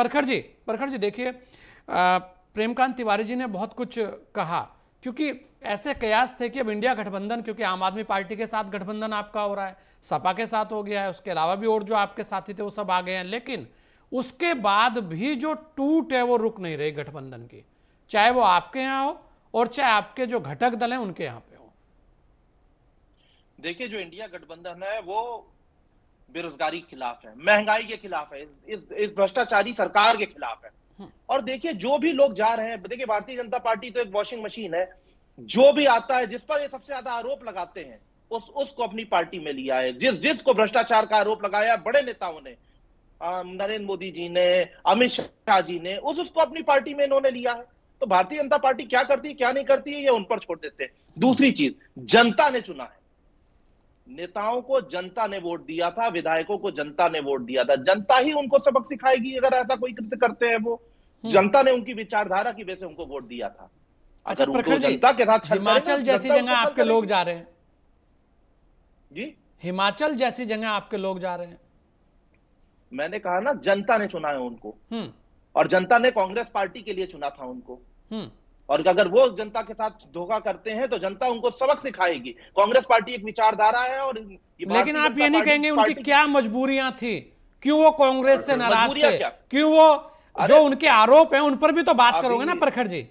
परखर जी परखर जी देखिए प्रेमकांत तिवारी जी ने बहुत कुछ कहा क्योंकि ऐसे कयास थे कि अब इंडिया गठबंधन क्योंकि आम आदमी पार्टी के साथ गठबंधन आपका हो रहा है सपा के साथ हो गया है उसके अलावा भी और जो आपके साथी थे वो सब आ गए हैं लेकिन उसके बाद भी जो टूट है वो रुक नहीं रही गठबंधन की चाहे वो आपके यहाँ हो और चाहे आपके जो घटक दल हैं उनके यहाँ पे हो देखिए जो इंडिया गठबंधन है वो बेरोजगारी के खिलाफ है महंगाई के खिलाफ है इस इस भ्रष्टाचारी सरकार के खिलाफ है हम्म। और देखिए जो भी लोग जा रहे हैं देखिए भारतीय जनता पार्टी तो एक वॉशिंग मशीन है जो भी आता है जिस पर ये सबसे ज्यादा आरोप लगाते हैं उस उसको अपनी पार्टी में लिया है जिस जिसको भ्रष्टाचार का आरोप लगाया बड़े नेताओं ने नरेंद्र मोदी जी ने अमित शाह जी ने उस उसको अपनी पार्टी में इन्होंने लिया है तो भारतीय जनता पार्टी क्या करती है क्या नहीं करती है ये उन पर छोड़ देते हैं दूसरी चीज जनता ने चुना है नेताओं को जनता ने वोट दिया था विधायकों को जनता ने वोट दिया था जनता ही उनको सबक सिखाएगी अगर ऐसा कोई कृत्य करते हैं वो हम्म। जनता ने उनकी विचारधारा की वजह से उनको वोट दिया था अच्छा प्रखर जी जनता के साथ हिमाचल जैसी जगह आपके लोग जा रहे हैं जी हिमाचल जैसी जगह आपके लोग जा रहे हैं मैंने कहा ना जनता ने चुना है उनको हम्म। और जनता ने कांग्रेस पार्टी के लिए चुना था उनको हम्म। और अगर वो जनता के साथ धोखा करते हैं तो जनता उनको सबक सिखाएगी कांग्रेस पार्टी एक विचारधारा है और लेकिन आप ये नहीं कहेंगे उनकी क्या मजबूरियां थी क्यों वो कांग्रेस से नाराज थे क्यों वो जो उनके आरोप है उन पर भी तो बात करोगे ना प्रखर जी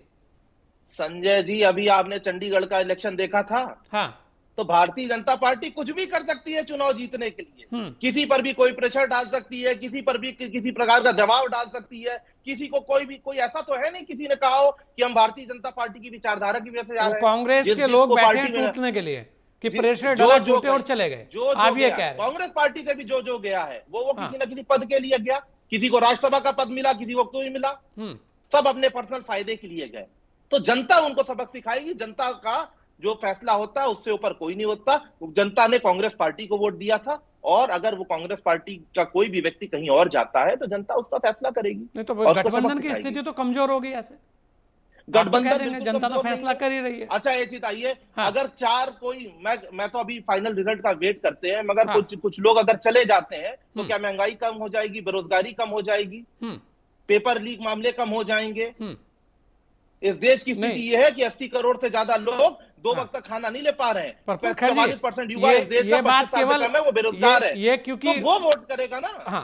संजय जी अभी आपने चंडीगढ़ का इलेक्शन देखा था हाँ तो भारतीय जनता पार्टी कुछ भी कर सकती है चुनाव जीतने के लिए हम्म। किसी पर भी कोई प्रेशर डाल सकती है किसी पर भी कि, किसी प्रकार का दबाव डाल सकती है किसी को कोई भी कोई ऐसा तो है नहीं किसी ने कहा हो कि हम भारतीय जनता पार्टी की विचारधारा की वजह से कांग्रेस के लोग बैठे टूटने के लिए कि प्रेशर जो जो और चले गए जो आप ये कह रहे कांग्रेस पार्टी से भी जो जो गया है वो वो हाँ। किसी ना किसी पद के लिए गया किसी को राज्यसभा का पद मिला किसी को कोई मिला हम्म। सब अपने पर्सनल फायदे के लिए गए तो जनता उनको सबक सिखाएगी जनता का जो फैसला होता है उससे ऊपर कोई नहीं होता जनता ने कांग्रेस पार्टी को वोट दिया था और अगर वो कांग्रेस पार्टी का कोई भी व्यक्ति कहीं और जाता है तो जनता उसका फैसला करेगी तो गठबंधन की स्थिति तो कमजोर हो गई ऐसे गठबंधन जनता तो फैसला कर ही रही है अच्छा ये चीज आइए हाँ। अगर चार कोई मैं मैं तो अभी फाइनल रिजल्ट का वेट करते हैं मगर हाँ। कुछ कुछ लोग अगर चले जाते हैं तो हम्म। क्या महंगाई कम हो जाएगी बेरोजगारी कम हो जाएगी हम्म। पेपर लीक मामले कम हो जाएंगे हम्म। इस देश की स्थिति यह है कि अस्सी करोड़ से ज्यादा लोग दो हाँ। वक्त का खाना नहीं ले पा रहे हैं चौवालीस परसेंट युवा इस देश का केवल वो बेरोजगार है ये तो क्योंकि वो वोट करेगा ना हाँ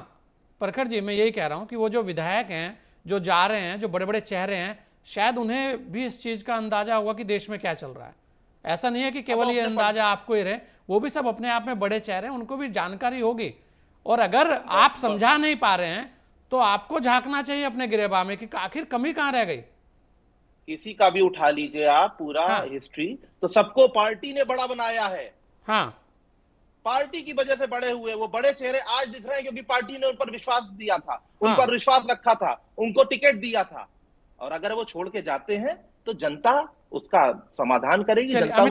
प्रखर जी मैं यही कह रहा हूँ कि वो जो विधायक हैं जो जा रहे हैं जो बड़े बड़े चेहरे हैं शायद उन्हें भी इस चीज का अंदाजा हुआ कि देश में क्या चल रहा है ऐसा नहीं है कि केवल ये अंदाजा आपको ही रहे वो भी सब अपने आप में बड़े चेहरे हैं उनको भी जानकारी होगी और अगर आप समझा नहीं पा रहे हैं तो आपको झांकना चाहिए अपने गिरेबा में कि आखिर कमी कहाँ रह गई किसी का भी उठा लीजिए आप पूरा हाँ। हिस्ट्री तो सबको पार्टी ने बड़ा बनाया है हाँ पार्टी की वजह से बड़े हुए वो बड़े चेहरे आज दिख रहे हैं क्योंकि पार्टी ने उन पर विश्वास दिया था उन हाँ। पर विश्वास रखा था उनको टिकट दिया था और अगर वो छोड़ के जाते हैं तो जनता उसका समाधान करेगी जनता